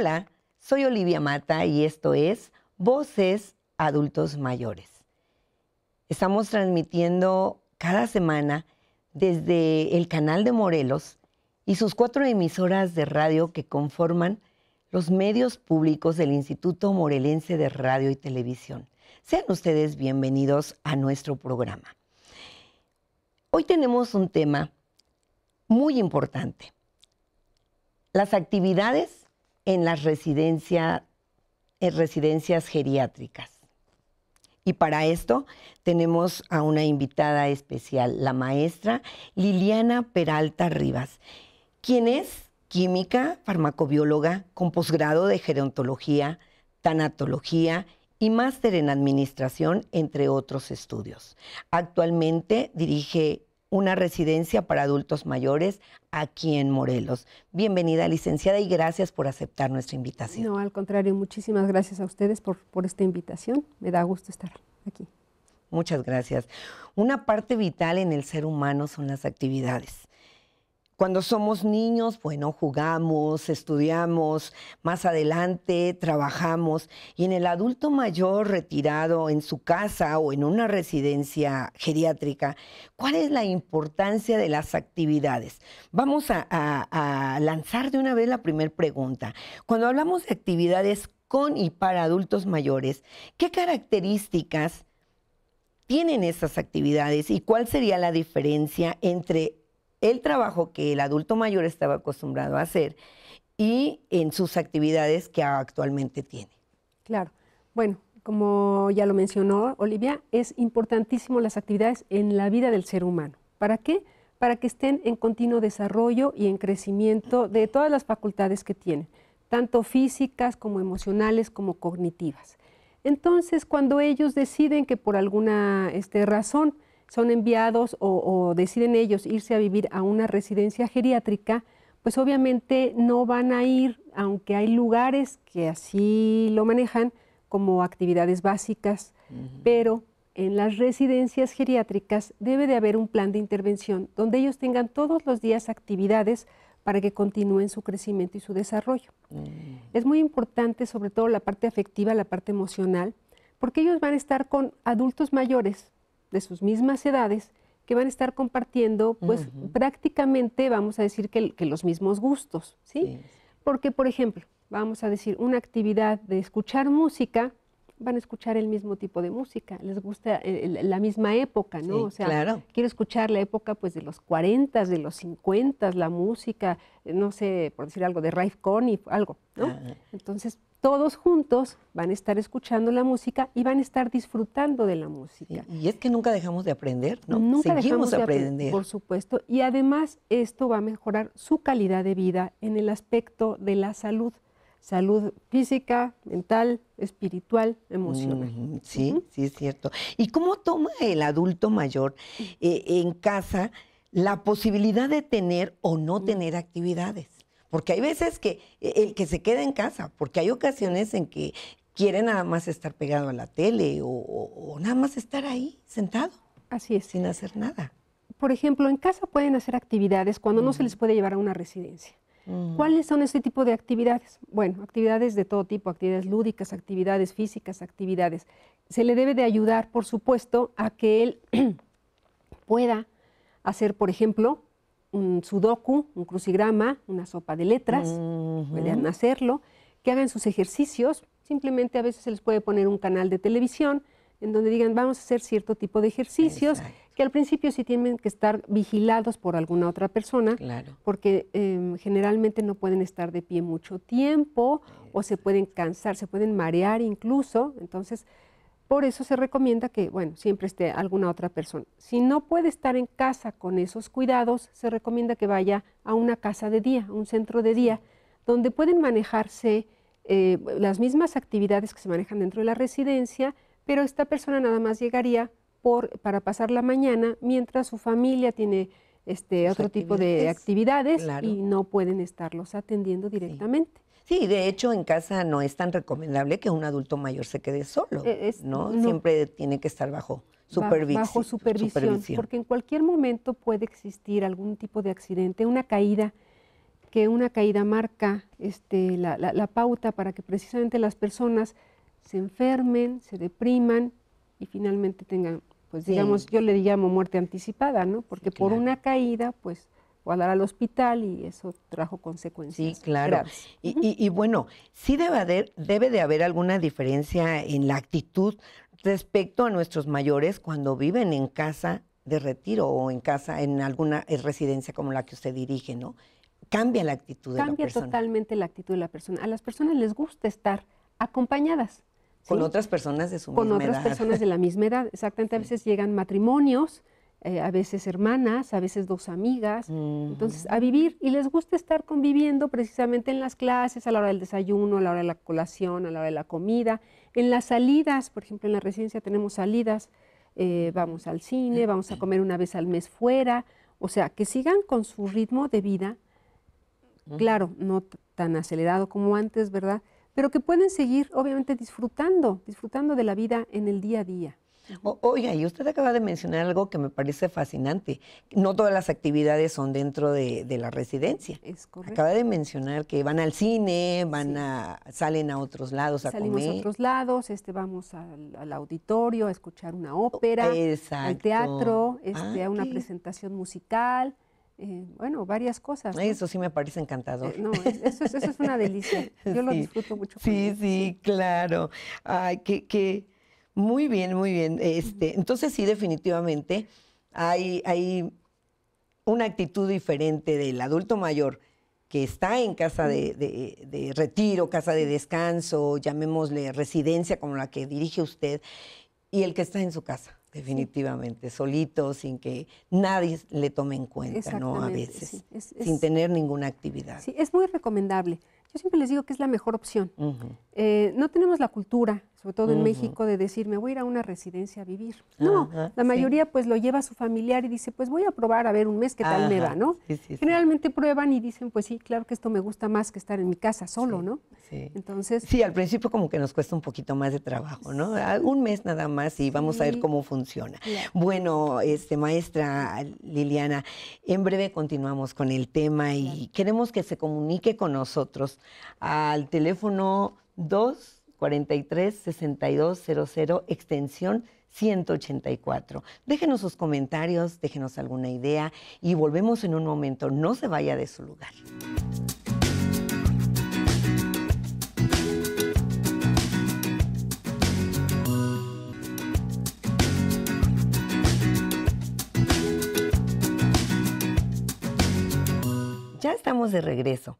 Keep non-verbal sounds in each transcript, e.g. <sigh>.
Hola, soy Olivia Mata y esto es Voces Adultos Mayores. Estamos transmitiendo cada semana desde el canal de Morelos y sus cuatro emisoras de radio que conforman los medios públicos del Instituto Morelense de Radio y Televisión. Sean ustedes bienvenidos a nuestro programa. Hoy tenemos un tema muy importante. Las actividades en las residencias geriátricas. Y para esto tenemos a una invitada especial, la maestra Liliana Peralta Rivas, quien es química, farmacobióloga, con posgrado de gerontología, tanatología y máster en administración, entre otros estudios. Actualmente dirige una residencia para adultos mayores aquí en Morelos. Bienvenida, licenciada, y gracias por aceptar nuestra invitación. No, al contrario, muchísimas gracias a ustedes por, por esta invitación. Me da gusto estar aquí. Muchas gracias. Una parte vital en el ser humano son las actividades. Cuando somos niños, bueno, jugamos, estudiamos, más adelante trabajamos y en el adulto mayor retirado en su casa o en una residencia geriátrica, ¿cuál es la importancia de las actividades? Vamos a, lanzar de una vez la primera pregunta. Cuando hablamos de actividades con y para adultos mayores, ¿qué características tienen esas actividades y cuál sería la diferencia entre el trabajo que el adulto mayor estaba acostumbrado a hacer y en sus actividades que actualmente tiene. Claro. Bueno, como ya lo mencionó Olivia, es importantísimo las actividades en la vida del ser humano. ¿Para qué? Para que estén en continuo desarrollo y en crecimiento de todas las facultades que tienen, tanto físicas como emocionales como cognitivas. Entonces, cuando ellos deciden que por alguna este, razón son enviados o, deciden ellos irse a vivir a una residencia geriátrica, pues obviamente no van a ir, aunque hay lugares que así lo manejan como actividades básicas, pero en las residencias geriátricas debe de haber un plan de intervención donde ellos tengan todos los días actividades para que continúen su crecimiento y su desarrollo. Mm. Es muy importante, sobre todo la parte afectiva, la parte emocional, porque ellos van a estar con adultos mayores de sus mismas edades que van a estar compartiendo, pues prácticamente vamos a decir que, los mismos gustos, ¿sí? Porque, por ejemplo, vamos a decir una actividad de escuchar música, van a escuchar el mismo tipo de música, les gusta la misma época, ¿no? o sea, quiero escuchar la época pues de los 40, de los 50, la música, eh, no sé, por decir algo, de Raif Conniff, algo, ¿no? Ah. Entonces, todos juntos van a estar escuchando la música y van a estar disfrutando de la música. Y, es que nunca dejamos de aprender, ¿no? Nunca Seguimos dejamos de aprender. Por supuesto. Y además esto va a mejorar su calidad de vida en el aspecto de la salud. Salud física, mental, espiritual, emocional. sí, sí es cierto. ¿Y cómo toma el adulto mayor eh, en casa la posibilidad de tener o no mm. tener actividades? porque hay veces que eh, el que se queda en casa, porque hay ocasiones en que quiere nada más estar pegado a la tele o, nada más estar ahí sentado. Así es. Sin hacer nada. Por ejemplo, en casa pueden hacer actividades cuando no se les puede llevar a una residencia. ¿Cuáles son ese tipo de actividades? Bueno, actividades de todo tipo, actividades lúdicas, actividades físicas, actividades. Se le debe de ayudar, por supuesto, a que él <clears throat> pueda hacer, por ejemplo, un sudoku, un crucigrama, una sopa de letras, pueden hacerlo, que hagan sus ejercicios, simplemente a veces se les puede poner un canal de televisión en donde digan vamos a hacer cierto tipo de ejercicios que al principio sí tienen que estar vigilados por alguna otra persona, porque em, generalmente no pueden estar de pie mucho tiempo o se pueden cansar, se pueden marear incluso, entonces por eso se recomienda que, bueno, siempre esté alguna otra persona. Si no puede estar en casa con esos cuidados, se recomienda que vaya a una casa de día, un centro de día, donde pueden manejarse eh, las mismas actividades que se manejan dentro de la residencia, pero esta persona nada más llegaría para pasar la mañana mientras su familia tiene este, otro tipo de actividades y no pueden estarlos atendiendo directamente. Sí, de hecho en casa no es tan recomendable que un adulto mayor se quede solo, e, ¿no? Siempre tiene que estar bajo supervisión. Bajo supervisión, porque en cualquier momento puede existir algún tipo de accidente, una caída, que una caída marca este, la, pauta para que precisamente las personas se enfermen, se depriman y finalmente tengan, pues digamos, yo le llamo muerte anticipada, ¿no? Porque por una caída, pues dar al hospital y eso trajo consecuencias. Sí, claro. Y, bueno, sí debe, haber, debe de haber alguna diferencia en la actitud respecto a nuestros mayores cuando viven en casa de retiro o en casa, en alguna residencia como la que usted dirige, ¿no? Cambia la actitud Cambia de la persona. Cambia totalmente la actitud de la persona. A las personas les gusta estar acompañadas. Con otras personas de su misma edad. Con otras personas de la misma edad, exactamente. A veces llegan matrimonios, eh, a veces hermanas, a veces dos amigas, entonces a vivir y les gusta estar conviviendo precisamente en las clases, a la hora del desayuno, a la hora de la colación, a la hora de la comida, en las salidas, por ejemplo en la residencia tenemos salidas, eh, vamos al cine, vamos a comer una vez al mes fuera, o sea, que sigan con su ritmo de vida, claro, no tan acelerado como antes, ¿verdad? Pero que pueden seguir obviamente disfrutando, disfrutando de la vida en el día a día oiga, y usted acaba de mencionar algo que me parece fascinante. No todas las actividades son dentro de, la residencia. Acaba de mencionar que van al cine, van a, salen a otros lados a Salimos a otros lados, este, vamos al, auditorio a escuchar una oh, ópera, al teatro, este, a una ah, presentación musical. Eh, bueno, varias cosas. Eso sí me parece encantador. Eh, no, eso, es una delicia. <laughs> Yo lo disfruto mucho. Sí, sí, sí, claro. Ay, qué, qué, muy bien, muy bien. Este, entonces sí, definitivamente hay, hay una actitud diferente del adulto mayor que está en casa de, retiro, casa de descanso, llamémosle residencia como la que dirige usted, y el que está en su casa, definitivamente, solito, sin que nadie le tome en cuenta, ¿no? A veces, sin tener ninguna actividad. Sí, es muy recomendable. Yo siempre les digo que es la mejor opción. Eh, no tenemos la cultura, sobre todo en México, de decir, me voy a ir a una residencia a vivir. No, la mayoría pues lo lleva a su familiar y dice, pues voy a probar a ver un mes qué tal me va, ¿no? Sí, sí, Generalmente prueban y dicen, pues sí, claro que esto me gusta más que estar en mi casa solo, ¿no? Sí. Entonces... Sí, al principio como que nos cuesta un poquito más de trabajo, ¿no? Un mes nada más y vamos a ver cómo funciona. Bueno, este maestra Liliana, en breve continuamos con el tema y queremos que se comunique con nosotros al teléfono 2 43-6200, extensión 184. Déjenos sus comentarios, déjenos alguna idea y volvemos en un momento. No se vaya de su lugar. Ya estamos de regreso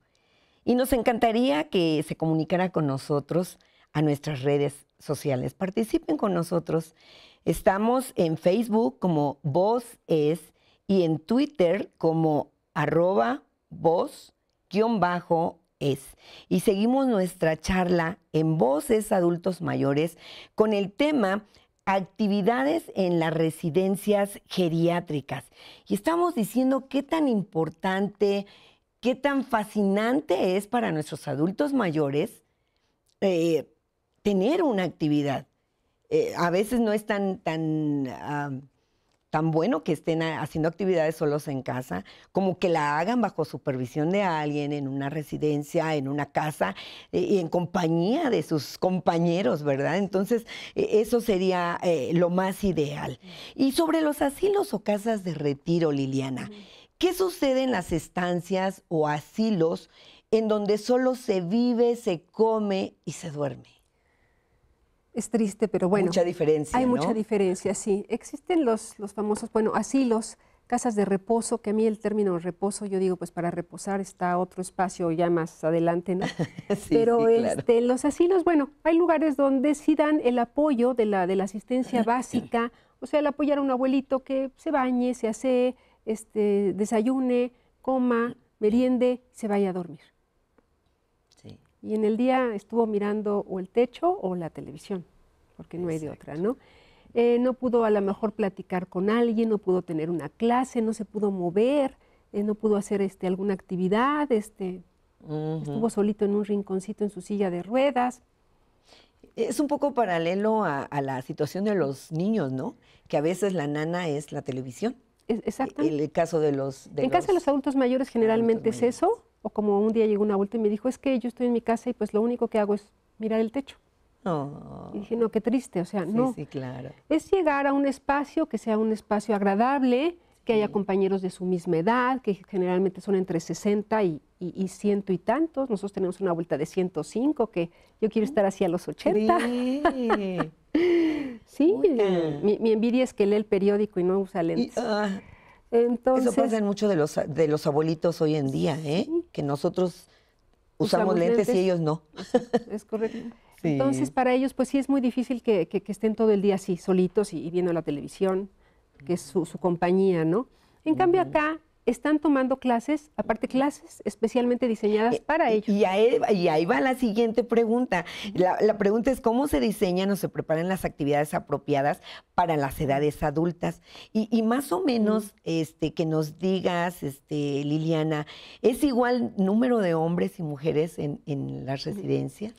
y nos encantaría que se comunicara con nosotros a nuestras redes sociales. Participen con nosotros. Estamos en Facebook como Voz Es y en Twitter como arroba voz-es. Y seguimos nuestra charla en Voces Adultos Mayores con el tema actividades en las residencias geriátricas. Y estamos diciendo qué tan importante, qué tan fascinante es para nuestros adultos mayores eh, tener una actividad. Eh, a veces no es tan, tan, bueno que estén haciendo actividades solos en casa, como que la hagan bajo supervisión de alguien, en una residencia, en una casa, eh, y en compañía de sus compañeros, ¿verdad? Entonces, e, eso sería eh, lo más ideal. Y sobre los asilos o casas de retiro, Liliana, ¿qué sucede en las estancias o asilos en donde solo se vive, se come y se duerme? Es triste, pero bueno. Mucha diferencia. Hay mucha diferencia, sí. Existen los, los famosos, bueno, asilos, casas de reposo, que a mí el término reposo, yo digo, pues para reposar está otro espacio ya más adelante, ¿no? <laughs> Pero este, los asilos, bueno, hay lugares donde sí dan el apoyo de la, de la asistencia básica, o sea, el apoyar a un abuelito que se bañe, se hace, este, desayune, coma, meriende, se vaya a dormir y en el día estuvo mirando o el techo o la televisión, porque no hay de otra, ¿no? Eh, no pudo a lo mejor platicar con alguien, no pudo tener una clase, no se pudo mover, eh, no pudo hacer este, alguna actividad, este, estuvo solito en un rinconcito en su silla de ruedas. Es un poco paralelo a, la situación de los niños, ¿no? Que a veces la nana es la televisión. Exacto. El, caso de los... en los, de los adultos mayores generalmente es eso, o como un día llegó una vuelta y me dijo, es que yo estoy en mi casa y pues lo único que hago es mirar el techo. Oh. dije, no, qué triste, o sea, no. Sí, claro. Es llegar a un espacio que sea un espacio agradable, que haya compañeros de su misma edad, que generalmente son entre 60 y, y, ciento y tantos. Nosotros tenemos una vuelta de 105, que yo quiero estar así a los 80. Sí, <laughs> sí eh, mi, mi, envidia es que lee el periódico y no usa lentes. Ah, Entonces, eso pasa en muchos de los, de los abuelitos hoy en día, ¿eh? que nosotros usamos, lentes, y ellos no. Es correcto. <laughs> Entonces, para ellos, pues sí es muy difícil que, que, estén todo el día así, solitos y, viendo la televisión, que es su, compañía, ¿no? En cambio, acá están tomando clases, aparte clases especialmente diseñadas eh, para ellos. Y ahí, va la siguiente pregunta. La, pregunta es cómo se diseñan o se preparan las actividades apropiadas para las edades adultas. Y, más o menos este, que nos digas, este, Liliana, ¿es igual número de hombres y mujeres en, en la residencia?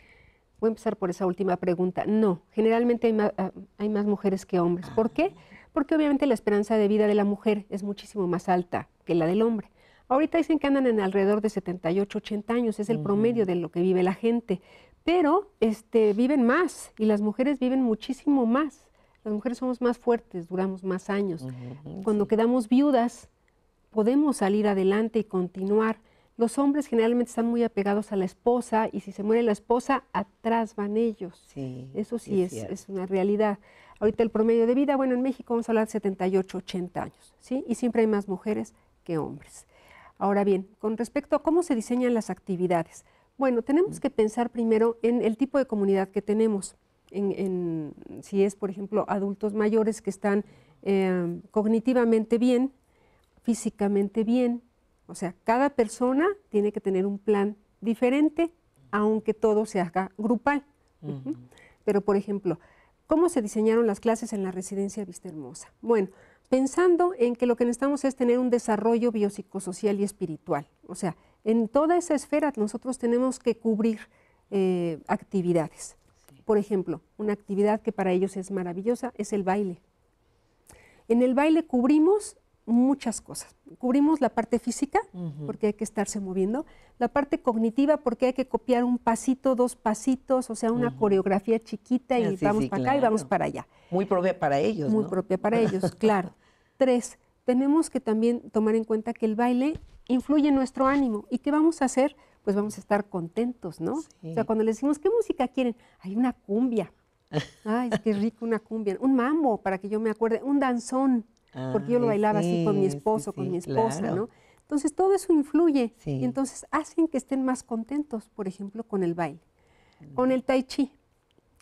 Voy a empezar por esa última pregunta. No, generalmente hay más, ah, hay más mujeres que hombres. ¿Por ah. qué? porque obviamente la esperanza de vida de la mujer es muchísimo más alta que la del hombre. Ahorita dicen que andan en alrededor de 78, 80 años, es el promedio de lo que vive la gente, pero este, viven más y las mujeres viven muchísimo más. Las mujeres somos más fuertes, duramos más años. Cuando quedamos viudas, podemos salir adelante y continuar. Los hombres generalmente están muy apegados a la esposa y si se muere la esposa, atrás van ellos. Eso sí es una realidad. Ahorita el promedio de vida, bueno, en México vamos a hablar de 78, 80 años, ¿sí? Y siempre hay más mujeres que hombres. Ahora bien, con respecto a cómo se diseñan las actividades, bueno, tenemos que pensar primero en el tipo de comunidad que tenemos. si es, por ejemplo, adultos mayores que están em, cognitivamente bien, físicamente bien. O sea, cada persona tiene que tener un plan diferente, aunque todo se haga grupal. Pero, por ejemplo, cómo se diseñaron las clases en la residencia Hermosa. Bueno, pensando en que lo que necesitamos es tener un desarrollo biopsicosocial y espiritual. O sea, en toda esa esfera nosotros tenemos que cubrir eh, actividades. Por ejemplo, una actividad que para ellos es maravillosa es el baile. En el baile cubrimos muchas cosas. Cubrimos la parte física, porque hay que estarse moviendo, la parte cognitiva, porque hay que copiar un pasito, dos pasitos, o sea, una coreografía chiquita y ah, vamos para acá y vamos para allá. Muy propia para ellos. Muy propia para ellos, <laughs> claro. Tres, tenemos que también tomar en cuenta que el baile influye en nuestro ánimo y qué vamos a hacer, pues vamos a estar contentos, ¿no? O sea, cuando les decimos, ¿qué música quieren? Hay una cumbia. <laughs> Ay, qué rico una cumbia. Un mambo, para que yo me acuerde. Un danzón porque yo lo ah, bailaba así con mi esposo, con mi esposa, ¿no? Entonces todo eso influye y entonces hacen que estén más contentos, por ejemplo, con el baile, con mm. el tai chi.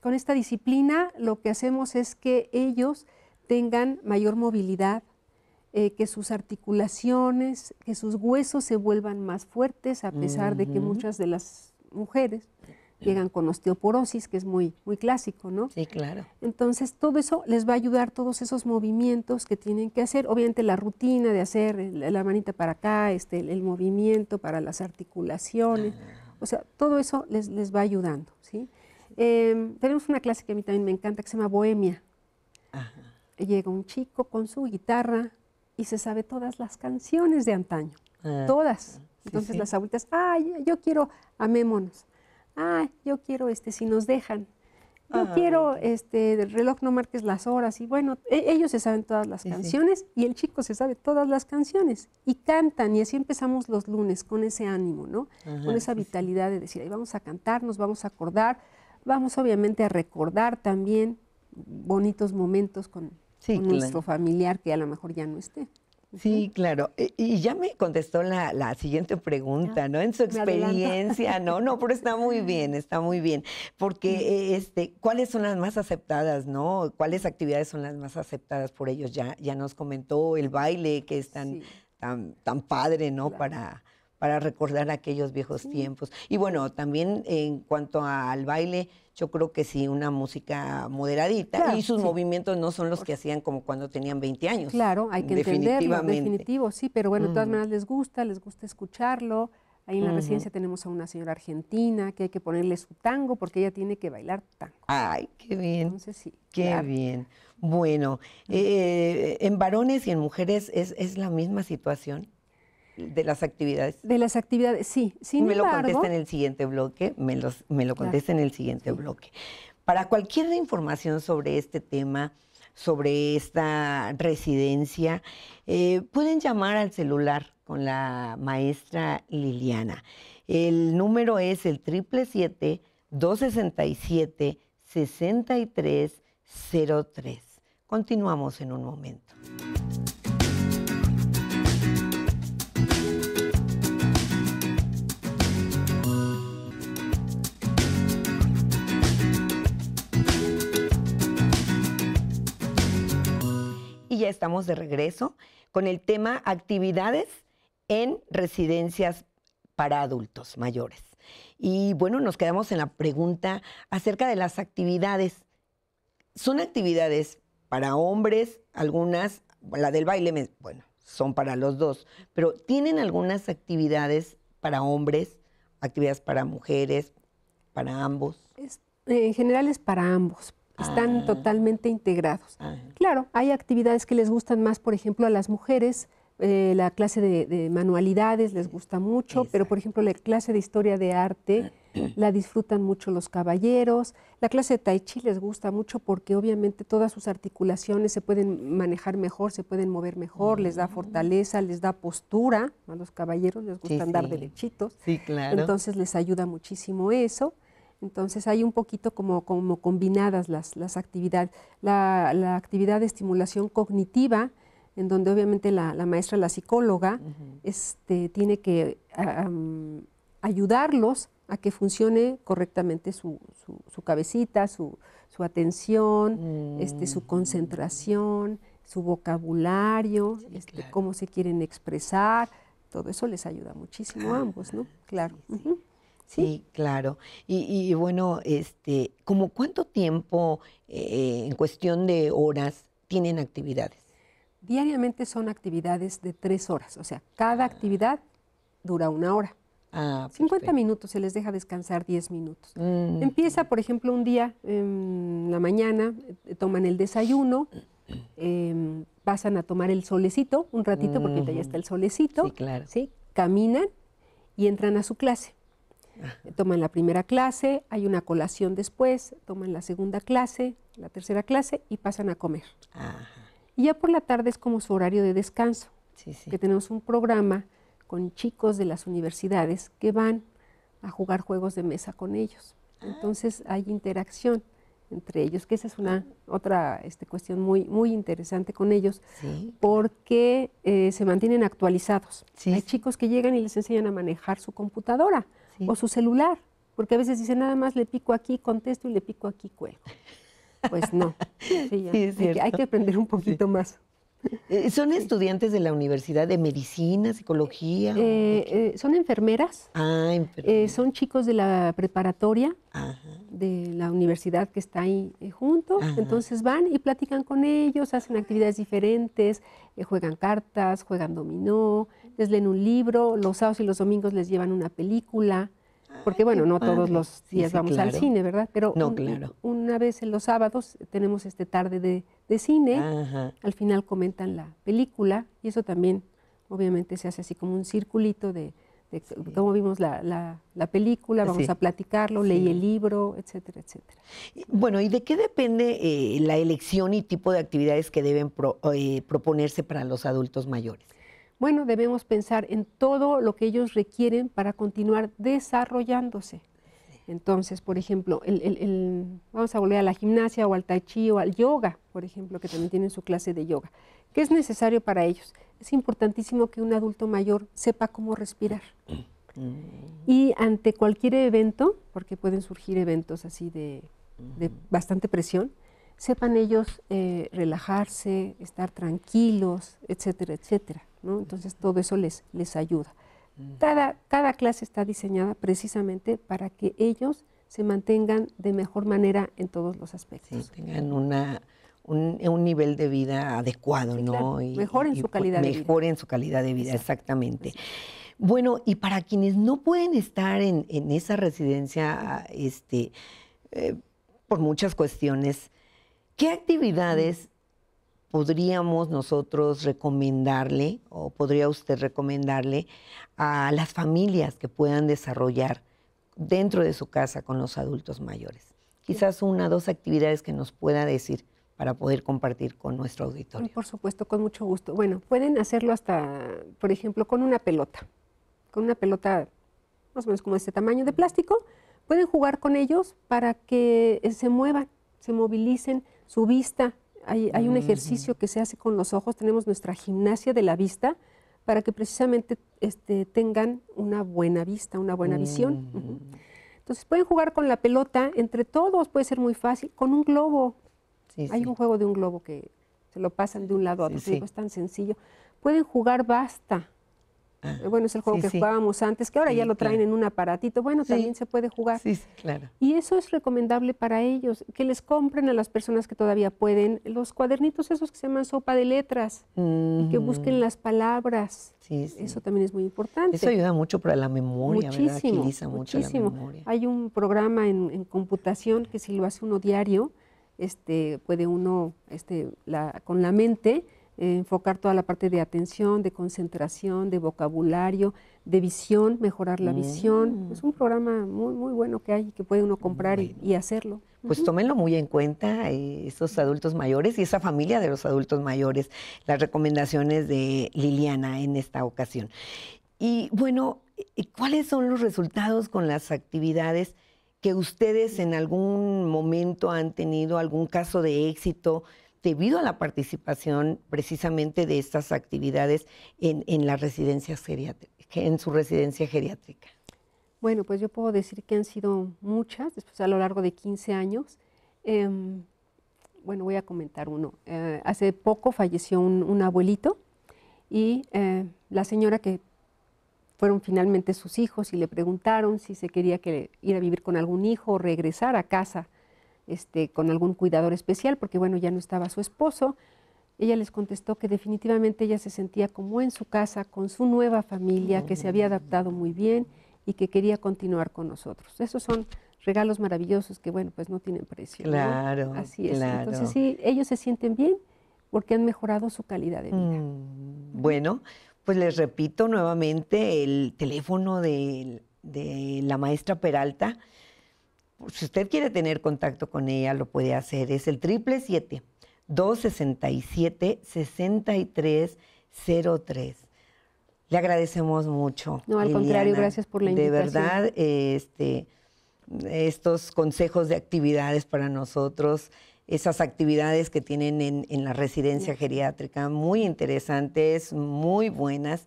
Con esta disciplina lo que hacemos es que ellos tengan mayor movilidad, eh, que sus articulaciones, que sus huesos se vuelvan más fuertes, a pesar de que muchas de las mujeres llegan con osteoporosis, que es muy, muy clásico, ¿no? Sí, claro. Entonces, todo eso les va a ayudar, todos esos movimientos que tienen que hacer, obviamente la rutina de hacer la manita para acá, este, el, movimiento para las articulaciones, ah. o sea, todo eso les, va ayudando, ¿sí? Em, tenemos una clase que a mí también me encanta, que se llama Bohemia. Llega un chico con su guitarra y se sabe todas las canciones de antaño, ah. todas. Entonces las abuelitas, ay, yo quiero Amémonos ah, yo quiero este, si nos dejan, yo ah, quiero este, del reloj no marques las horas. Y bueno, e, ellos se saben todas las canciones y el chico se sabe todas las canciones y cantan. Y así empezamos los lunes con ese ánimo, ¿no? con esa vitalidad de decir, ahí vamos a cantarnos, vamos a acordar, vamos obviamente a recordar también bonitos momentos con, nuestro familiar que a lo mejor ya no esté. Sí, claro. E, y, ya me contestó la, siguiente pregunta, ah, ¿no? En su experiencia, ¿no? No, pero está muy bien, <laughs> está muy bien. Porque, eh, este, ¿cuáles son las más aceptadas, no? ¿Cuáles actividades son las más aceptadas por ellos? Ya, ya nos comentó el baile, que es tan, tan, padre, ¿no? Para, para recordar aquellos viejos tiempos. Y bueno, también en cuanto al baile, yo creo que sí, una música moderadita. y sus movimientos no son los que hacían como cuando tenían 20 años. Claro, hay que entenderlo, definitivo, sí, pero bueno, de todas mm. maneras les gusta, les gusta escucharlo. Ahí en la residencia tenemos a una señora argentina que hay que ponerle su tango porque ella tiene que bailar tango. Ay, qué bien. Entonces sí. Qué bien. Bueno, eh, en varones y en mujeres es, es la misma situación de las actividades. De las actividades, sí. me lo contesta en el siguiente bloque, me, lo contesta en el siguiente bloque. Para cualquier información sobre este tema, sobre esta residencia, eh, pueden llamar al celular con la maestra Liliana. El número es el 777-267-6303. Continuamos en un momento. estamos de regreso con el tema actividades en residencias para adultos mayores. Y bueno, nos quedamos en la pregunta acerca de las actividades. Son actividades para hombres, algunas, la del baile, bueno, son para los dos, pero tienen algunas actividades para hombres, actividades para mujeres, para ambos. en general es para ambos, están ah. totalmente integrados. Ah. Claro, hay actividades que les gustan más, por ejemplo, a las mujeres, eh, la clase de, manualidades les gusta mucho, pero por ejemplo la clase de historia de arte <clears throat> la disfrutan mucho los caballeros, la clase de tai chi les gusta mucho porque obviamente todas sus articulaciones se pueden manejar mejor, se pueden mover mejor, les da mm. fortaleza, les da postura, a los caballeros les gusta andar derechitos, sí, claro. entonces les ayuda muchísimo eso. Entonces hay un poquito como, combinadas las, actividades. La, actividad de estimulación cognitiva, en donde obviamente la, maestra, la psicóloga, este, tiene que ah, ayudarlos a que funcione correctamente su, cabecita, su, atención, este, su mm. concentración, su vocabulario, este, cómo se quieren expresar. Todo eso les ayuda muchísimo a ah, ambos, ¿no? Claro. Sí, claro. Y, bueno, este, ¿como cuánto tiempo eh, en cuestión de horas tienen actividades? Diariamente son actividades de tres horas, o sea, cada ah. actividad dura una hora. Ah, 50 minutos, se les deja descansar 10 minutos. Mm. Empieza, por ejemplo, un día en la mañana, eh, toman el desayuno, <clears throat> em, pasan a tomar el solecito un ratito, porque ya está el solecito, ¿sí? caminan y entran a su clase. Toman la primera clase, hay una colación después, toman la segunda clase, la tercera clase y pasan a comer. Y ya por la tarde es como su horario de descanso, que tenemos un programa con chicos de las universidades que van a jugar juegos de mesa con ellos. Ah. Entonces hay interacción entre ellos, que esa es una otra este, cuestión muy, muy interesante con ellos, porque eh, se mantienen actualizados. Hay chicos que llegan y les enseñan a manejar su computadora o su celular, porque a veces dice nada más le pico aquí, contesto y le pico aquí, cuelgo. Pues no, <laughs> hay, que, aprender un poquito más. Eh, eh, ¿Son estudiantes de la Universidad de Medicina, Psicología? Eh, son ah, enfermeras. son chicos de la preparatoria de la universidad que está ahí juntos, Entonces van y platican con ellos, hacen actividades diferentes, juegan cartas, juegan dominó, les leen un libro, los sábados y los domingos les llevan una película, porque bueno, no todos los días vamos al cine, ¿verdad? Pero una vez en los sábados tenemos este tarde de, cine, al final comentan la película y eso también obviamente se hace así como un circulito de, cómo vimos la, la, película, vamos a platicarlo, leí el libro, etcétera, etcétera. Bueno, ¿y de qué depende eh, la elección y tipo de actividades que deben eh, proponerse para los adultos mayores? Bueno, debemos pensar en todo lo que ellos requieren para continuar desarrollándose. Entonces, por ejemplo, el, vamos a volver a la gimnasia o al tai chi o al yoga, por ejemplo, que también tienen su clase de yoga. ¿Qué es necesario para ellos? Es importantísimo que un adulto mayor sepa cómo respirar. Mm. Y ante cualquier evento, porque pueden surgir eventos así de, bastante presión, sepan ellos eh, relajarse, estar tranquilos, etcétera, etcétera. Entonces todo eso les, les ayuda. Mm. Cada, cada clase está diseñada precisamente para que ellos se mantengan de mejor manera en todos los aspectos. tengan una, un, nivel de vida adecuado, ¿no? mejor en su calidad de vida. Mejor en su calidad de vida, exactamente. Bueno, y para quienes no pueden estar en, esa residencia este, eh, por muchas cuestiones, ¿qué actividades podríamos nosotros recomendarle o podría usted recomendarle a las familias que puedan desarrollar dentro de su casa con los adultos mayores? Quizás una o dos actividades que nos pueda decir para poder compartir con nuestro auditorio. Por supuesto, con mucho gusto. Bueno, pueden hacerlo hasta, por ejemplo, con una pelota, con una pelota más o menos como este tamaño de plástico, pueden jugar con ellos para que eh, se muevan, se movilicen su vista, hay, un mm. ejercicio que se hace con los ojos, tenemos nuestra gimnasia de la vista para que precisamente este, tengan una buena vista, una buena visión. Mm. Entonces pueden jugar con la pelota, entre todos puede ser muy fácil, con un globo. Hay un juego de un globo que se lo pasan de un lado a otro, es tan sencillo. Pueden jugar basta, Ah, bueno, es el juego que jugábamos antes, que ahora ya lo traen en un aparatito. Bueno, también se puede jugar. Sí, claro. Y eso es recomendable para ellos, que les compren a las personas que todavía pueden los cuadernitos esos que se llaman sopa de letras que busquen las palabras. Eso también es muy importante. Eso ayuda mucho para la memoria, muchísimo, muchísimo. la Hay un programa en, computación que si lo hace uno diario, este, puede uno este, con la mente eh, enfocar toda la parte de atención, de concentración, de vocabulario, de visión, mejorar la visión. Mm. Es un programa muy, muy bueno que hay que puede uno comprar y, hacerlo. Pues tómenlo muy en cuenta eh, esos adultos mayores y esa familia de los adultos mayores, las recomendaciones de Liliana en esta ocasión. Y bueno, eh, ¿cuáles son los resultados con las actividades? que ustedes en algún momento han tenido algún caso de éxito, debido a la participación precisamente de estas actividades en, en la residencia en su residencia geriátrica? Bueno, pues yo puedo decir que han sido muchas, después a lo largo de 15 años. Em, bueno, voy a comentar uno. Eh, hace poco falleció un, abuelito y eh, la señora que fueron finalmente sus hijos y le preguntaron si se quería ir a vivir con algún hijo o regresar a casa este, con algún cuidador especial, porque bueno, ya no estaba su esposo. Ella les contestó que definitivamente ella se sentía como en su casa, con su nueva familia, que se había mm. adaptado muy bien y que quería continuar con nosotros. Esos son regalos maravillosos que, bueno, pues no tienen precio. Claro. Así es. Entonces, sí, ellos se sienten bien porque han mejorado su calidad de vida. Mm, bueno, pues les repito nuevamente el teléfono de, de la maestra Peralta, pues, si usted quiere tener contacto con ella, lo puede hacer. Es el 777-267-6303. Le agradecemos mucho. No, al contrario, gracias por la invitación. De verdad, este, estos consejos de actividades para nosotros, esas actividades que tienen en la residencia geriátrica, muy interesantes, muy buenas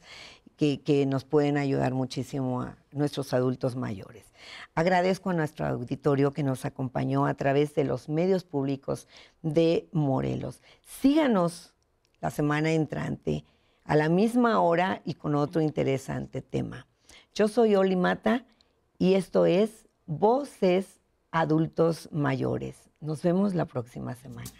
que, nos pueden ayudar muchísimo a nuestros adultos mayores. Agradezco a nuestro auditorio que nos acompañó a través de los medios públicos de Morelos. Síganos la semana entrante a la misma hora y con otro interesante tema. Yo soy Oli Mata y esto es Voces Adultos Mayores. Nos vemos la próxima semana.